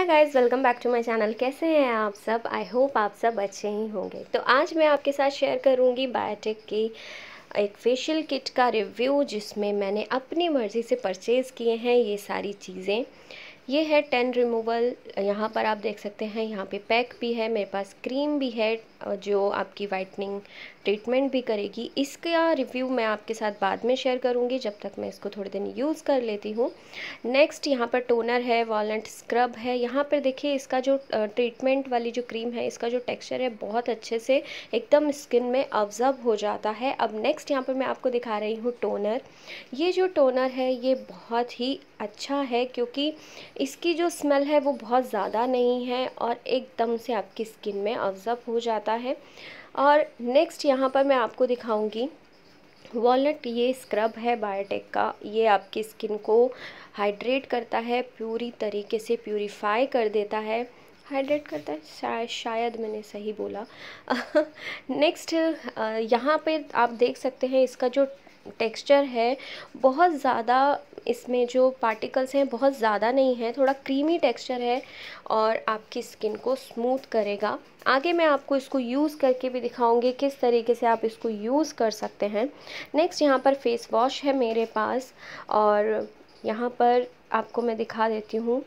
hi guys welcome back to my channel कैसे हैं आप सब आई होप आप सब अच्छे ही होंगे तो आज मैं आपके साथ शेयर करूंगी बायोटेक की एक फेशियल किट का रिव्यू जिसमें मैंने अपनी मर्ज़ी से परचेज़ किए हैं ये सारी चीज़ें ये है टेन रिमूवल यहाँ पर आप देख सकते हैं यहाँ पे पैक भी है मेरे पास क्रीम भी है जो आपकी वाइटनिंग ट्रीटमेंट भी करेगी इसका रिव्यू मैं आपके साथ बाद में शेयर करूँगी जब तक मैं इसको थोड़े दिन यूज़ कर लेती हूँ नेक्स्ट यहाँ पर टोनर है वॉलट स्क्रब है यहाँ पर देखिए इसका जो ट्रीटमेंट वाली जो क्रीम है इसका जो टेक्स्चर है बहुत अच्छे से एकदम स्किन में ऑब्जर्व हो जाता है अब नेक्स्ट यहाँ पर मैं आपको दिखा रही हूँ टोनर ये जो टोनर है ये बहुत ही अच्छा है क्योंकि इसकी जो स्मेल है वो बहुत ज़्यादा नहीं है और एकदम से आपकी स्किन में ऑब्ज़र्व हो जाता है और नेक्स्ट यहाँ पर मैं आपको दिखाऊँगी वॉलट ये स्क्रब है बायोटेक का ये आपकी स्किन को हाइड्रेट करता है पूरी तरीके से प्यूरीफाई कर देता है हाइड्रेट करता है शायद शायद मैंने सही बोला नेक्स्ट यहाँ पे आप देख सकते हैं इसका जो टेक्सचर है बहुत ज़्यादा इसमें जो पार्टिकल्स हैं बहुत ज़्यादा नहीं है थोड़ा क्रीमी टेक्सचर है और आपकी स्किन को स्मूथ करेगा आगे मैं आपको इसको यूज़ करके भी दिखाऊंगी किस तरीके से आप इसको यूज़ कर सकते हैं नेक्स्ट यहाँ पर फेस वॉश है मेरे पास और यहाँ पर आपको मैं दिखा देती हूँ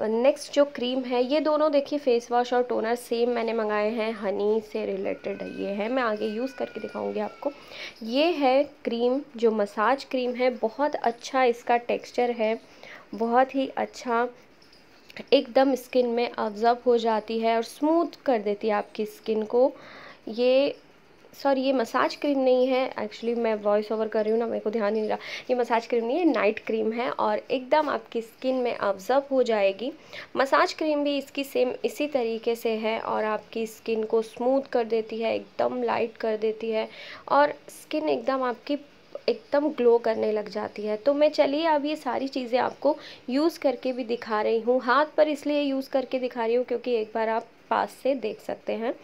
नेक्स्ट जो क्रीम है ये दोनों देखिए फेस वॉश और टोनर सेम मैंने मंगाए हैं हनी से रिलेटेड ये है मैं आगे यूज़ करके दिखाऊंगी आपको ये है क्रीम जो मसाज क्रीम है बहुत अच्छा इसका टेक्सचर है बहुत ही अच्छा एकदम स्किन में ऑब्ज़र्व हो जाती है और स्मूथ कर देती है आपकी स्किन को ये सॉरी ये मसाज क्रीम नहीं है एक्चुअली मैं वॉइस ओवर कर रही हूँ ना मेरे को ध्यान नहीं रहा ये मसाज क्रीम नहीं है नाइट क्रीम है और एकदम आपकी स्किन में ऑब्जर्व हो जाएगी मसाज क्रीम भी इसकी सेम इसी तरीके से है और आपकी स्किन को स्मूथ कर देती है एकदम लाइट कर देती है और स्किन एकदम आपकी एकदम ग्लो करने लग जाती है तो मैं चलिए अब ये सारी चीज़ें आपको यूज़ करके भी दिखा रही हूँ हाथ पर इसलिए यूज़ करके दिखा रही हूँ क्योंकि एक बार आप पास से देख सकते हैं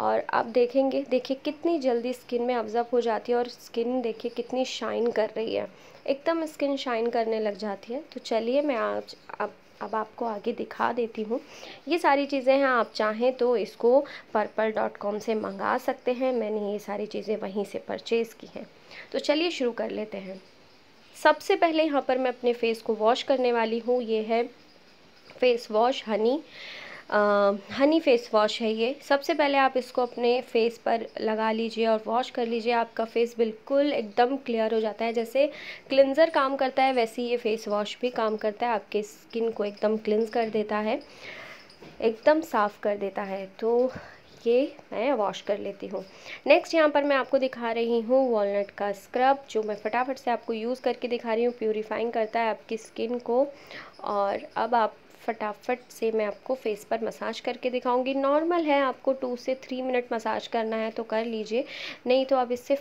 और आप देखेंगे देखिए कितनी जल्दी स्किन में अब्जर्व हो जाती है और स्किन देखिए कितनी शाइन कर रही है एकदम स्किन शाइन करने लग जाती है तो चलिए मैं आज अब अब आपको आगे दिखा देती हूँ ये सारी चीज़ें हैं आप चाहें तो इसको पर्पल डॉट कॉम से मंगा सकते हैं मैंने ये सारी चीज़ें वहीं से परचेज़ की हैं तो चलिए शुरू कर लेते हैं सबसे पहले यहाँ पर मैं अपने फेस को वॉश करने वाली हूँ ये है face wash honey honey face wash है ये सबसे पहले आप इसको अपने फेस पर लगा लीजिए और वॉश कर लीजिए आपका फेस बिल्कुल एकदम क्लियर हो जाता है जैसे क्लिनज़र काम करता है वैसे ही ये फेस वॉश भी काम करता है आपके स्किन को एकदम क्लिनज कर देता है एकदम साफ़ कर देता है तो ये मैं वॉश कर लेती हूँ नेक्स्ट यहाँ पर मैं आपको दिखा रही हूँ वॉलनट का स्क्रब जो मैं फटाफट से आपको यूज़ करके दिखा रही हूँ प्योरीफाइंग करता है आपकी स्किन को और अब आप फटाफट से मैं आपको फेस पर मसाज करके दिखाऊंगी नॉर्मल है आपको टू से थ्री मिनट मसाज करना है तो कर लीजिए नहीं तो आप इससे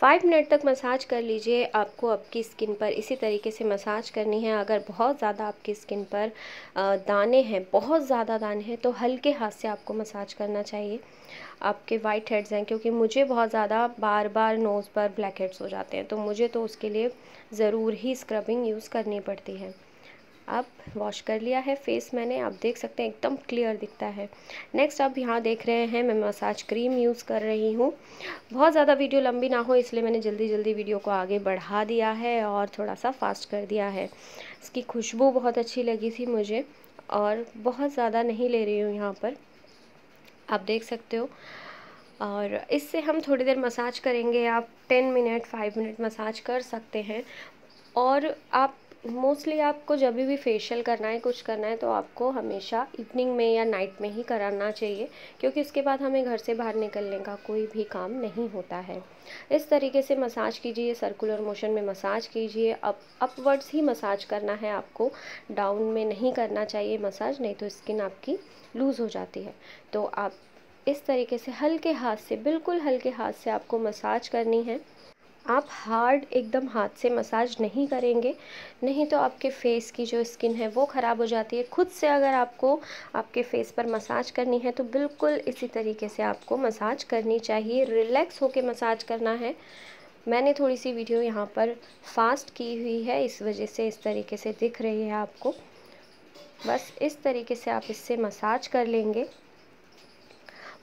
फाइव मिनट तक मसाज कर लीजिए आपको आपकी स्किन पर इसी तरीके से मसाज करनी है अगर बहुत ज़्यादा आपकी स्किन पर दाने हैं बहुत ज़्यादा दाने हैं तो हल्के हाथ से आपको मसाज करना चाहिए आपके वाइट हेड्स हैं क्योंकि मुझे बहुत ज़्यादा बार बार नोज़ पर ब्लैक हेड्स हो जाते हैं तो मुझे तो उसके लिए ज़रूर ही स्क्रबिंग यूज़ करनी पड़ती है अब वॉश कर लिया है फेस मैंने आप देख सकते हैं एकदम क्लियर दिखता है नेक्स्ट आप यहाँ देख रहे हैं मैं मसाज क्रीम यूज़ कर रही हूँ बहुत ज़्यादा वीडियो लंबी ना हो इसलिए मैंने जल्दी जल्दी वीडियो को आगे बढ़ा दिया है और थोड़ा सा फास्ट कर दिया है इसकी खुशबू बहुत अच्छी लगी थी मुझे और बहुत ज़्यादा नहीं ले रही हूँ यहाँ पर आप देख सकते हो और इससे हम थोड़ी देर मसाज करेंगे आप ten minute five minute massage कर सकते हैं और आप मोस्टली आपको जब भी फेशियल करना है कुछ करना है तो आपको हमेशा इवनिंग में या नाइट में ही कराना चाहिए क्योंकि इसके बाद हमें घर से बाहर निकलने का कोई भी काम नहीं होता है इस तरीके से मसाज कीजिए सर्कुलर मोशन में मसाज कीजिए अप अपवर्ड्स ही मसाज करना है आपको डाउन में नहीं करना चाहिए मसाज नहीं तो स्किन आपकी लूज़ हो जाती है तो आप इस तरीके से हल्के हाथ से बिल्कुल हल्के हाथ से आपको मसाज करनी है आप हार्ड एकदम हाथ से मसाज नहीं करेंगे नहीं तो आपके फेस की जो स्किन है वो ख़राब हो जाती है खुद से अगर आपको आपके फेस पर मसाज करनी है तो बिल्कुल इसी तरीके से आपको मसाज करनी चाहिए रिलैक्स होकर मसाज करना है मैंने थोड़ी सी वीडियो यहाँ पर फास्ट की हुई है इस वजह से इस तरीके से दिख रही है आपको बस इस तरीके से आप इससे मसाज कर लेंगे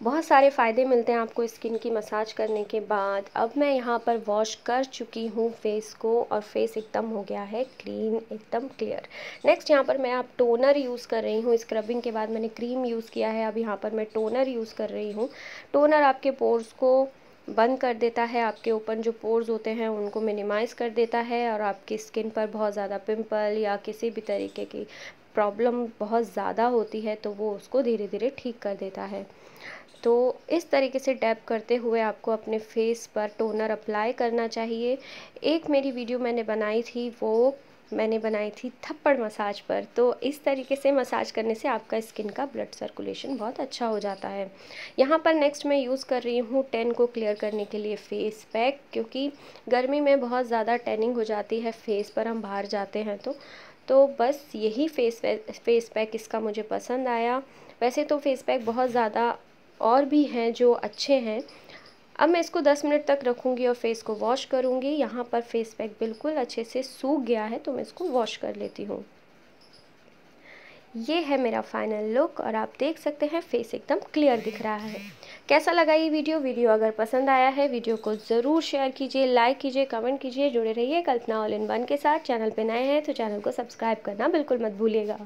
बहुत सारे फ़ायदे मिलते हैं आपको स्किन की मसाज करने के बाद अब मैं यहाँ पर वॉश कर चुकी हूँ फेस को और फेस एकदम हो गया है क्लीन एकदम क्लियर नेक्स्ट यहाँ पर मैं आप टोनर यूज़ कर रही हूँ स्क्रबिंग के बाद मैंने क्रीम यूज़ किया है अब यहाँ पर मैं टोनर यूज़ कर रही हूँ टोनर आपके पोर्स को बंद कर देता है आपके ओपन जो पोर्स होते हैं उनको मिनिमाइज़ कर देता है और आपकी स्किन पर बहुत ज़्यादा पिंपल या किसी भी तरीके की प्रॉब्लम बहुत ज़्यादा होती है तो वो उसको धीरे धीरे ठीक कर देता है तो इस तरीके से डैप करते हुए आपको अपने फेस पर टोनर अप्लाई करना चाहिए एक मेरी वीडियो मैंने बनाई थी वो मैंने बनाई थी थप्पड़ मसाज पर तो इस तरीके से मसाज करने से आपका स्किन का ब्लड सर्कुलेशन बहुत अच्छा हो जाता है यहाँ पर नेक्स्ट मैं यूज़ कर रही हूँ टेन को क्लियर करने के लिए फेस पैक क्योंकि गर्मी में बहुत ज़्यादा टैनिंग हो जाती है फेस पर हम बाहर जाते हैं तो तो बस यही फेस फेस पैक इसका मुझे पसंद आया वैसे तो फेस पैक बहुत ज़्यादा और भी हैं जो अच्छे हैं अब मैं इसको 10 मिनट तक रखूँगी और फेस को वॉश करूँगी यहाँ पर फेस पैक बिल्कुल अच्छे से सूख गया है तो मैं इसको वॉश कर लेती हूँ ये है मेरा फाइनल लुक और आप देख सकते हैं फेस एकदम क्लियर दिख रहा है कैसा लगा ये वीडियो वीडियो अगर पसंद आया है वीडियो को ज़रूर शेयर कीजिए लाइक कीजिए कमेंट कीजिए जुड़े रहिए कल्पना ऑल इन वन के साथ चैनल पर नए हैं तो चैनल को सब्सक्राइब करना बिल्कुल मत भूलिएगा